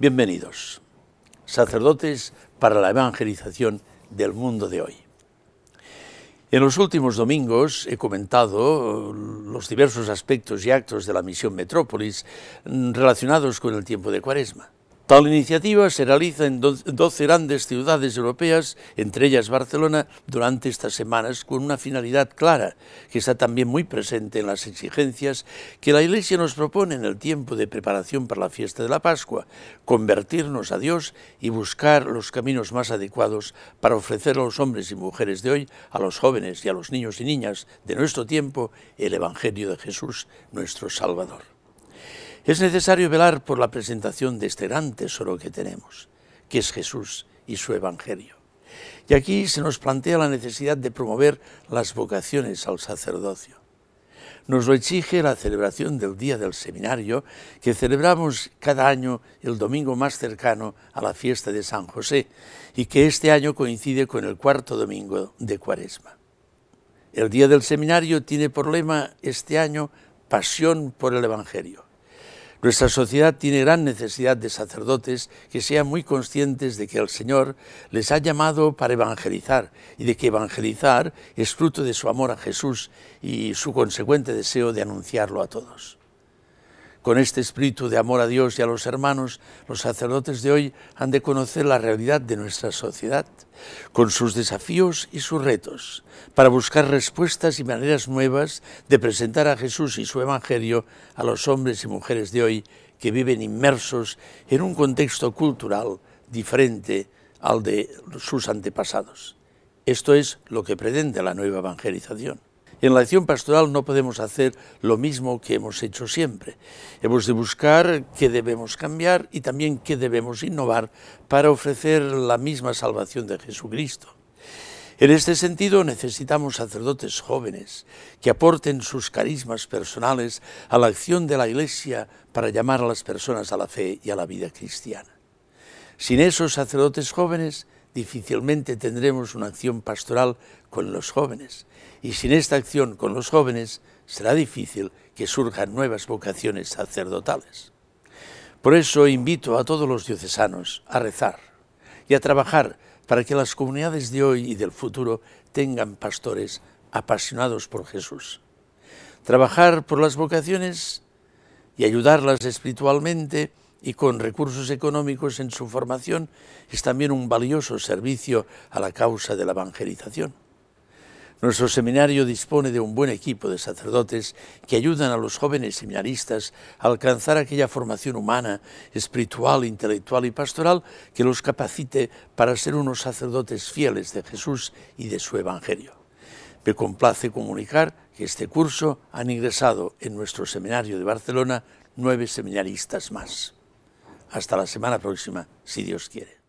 Bienvenidos, sacerdotes para la evangelización del mundo de hoy. En los últimos domingos he comentado uh, los diversos aspectos y actos de la misión Metrópolis mm, relacionados con el tiempo de Cuaresma. Tal iniciativa se realiza en 12 grandes ciudades europeas, entre ellas Barcelona, durante estas semanas con una finalidad clara, que está también muy presente en las exigencias que la Iglesia nos propone en el tiempo de preparación para la fiesta de la Pascua, convertirnos a Dios y buscar los caminos más adecuados para ofrecer a los hombres y mujeres de hoy, a los jóvenes y a los niños y niñas de nuestro tiempo, el Evangelio de Jesús, nuestro Salvador. Es necesario velar por la presentación de este gran tesoro que tenemos, que es Jesús y su Evangelio. Y aquí se nos plantea la necesidad de promover las vocaciones al sacerdocio. Nos lo exige la celebración del Día del Seminario, que celebramos cada año el domingo más cercano a la fiesta de San José y que este año coincide con el cuarto domingo de Cuaresma. El Día del Seminario tiene por lema este año pasión por el Evangelio. Nuestra sociedad tiene gran necesidad de sacerdotes que sean muy conscientes de que el Señor les ha llamado para evangelizar y de que evangelizar es fruto de su amor a Jesús y su consecuente deseo de anunciarlo a todos. Con este espíritu de amor a Dios y a los hermanos, los sacerdotes de hoy han de conocer la realidad de nuestra sociedad, con sus desafíos y sus retos, para buscar respuestas y maneras nuevas de presentar a Jesús y su Evangelio a los hombres y mujeres de hoy que viven inmersos en un contexto cultural diferente al de sus antepasados. Esto es lo que pretende la nueva evangelización. En la acción pastoral no podemos hacer lo mismo que hemos hecho siempre. Hemos de buscar qué debemos cambiar y también qué debemos innovar para ofrecer la misma salvación de Jesucristo. En este sentido necesitamos sacerdotes jóvenes que aporten sus carismas personales a la acción de la Iglesia para llamar a las personas a la fe y a la vida cristiana. Sin esos sacerdotes jóvenes, difícilmente tendremos una acción pastoral con los jóvenes. Y sin esta acción con los jóvenes será difícil que surjan nuevas vocaciones sacerdotales. Por eso invito a todos los diocesanos a rezar y a trabajar para que las comunidades de hoy y del futuro tengan pastores apasionados por Jesús. Trabajar por las vocaciones y ayudarlas espiritualmente y con recursos económicos en su formación es también un valioso servicio a la causa de la evangelización. Nuestro seminario dispone de un buen equipo de sacerdotes que ayudan a los jóvenes seminaristas a alcanzar aquella formación humana, espiritual, intelectual y pastoral que los capacite para ser unos sacerdotes fieles de Jesús y de su Evangelio. Me complace comunicar que este curso han ingresado en nuestro seminario de Barcelona nueve seminaristas más. Hasta la semana próxima, si Dios quiere.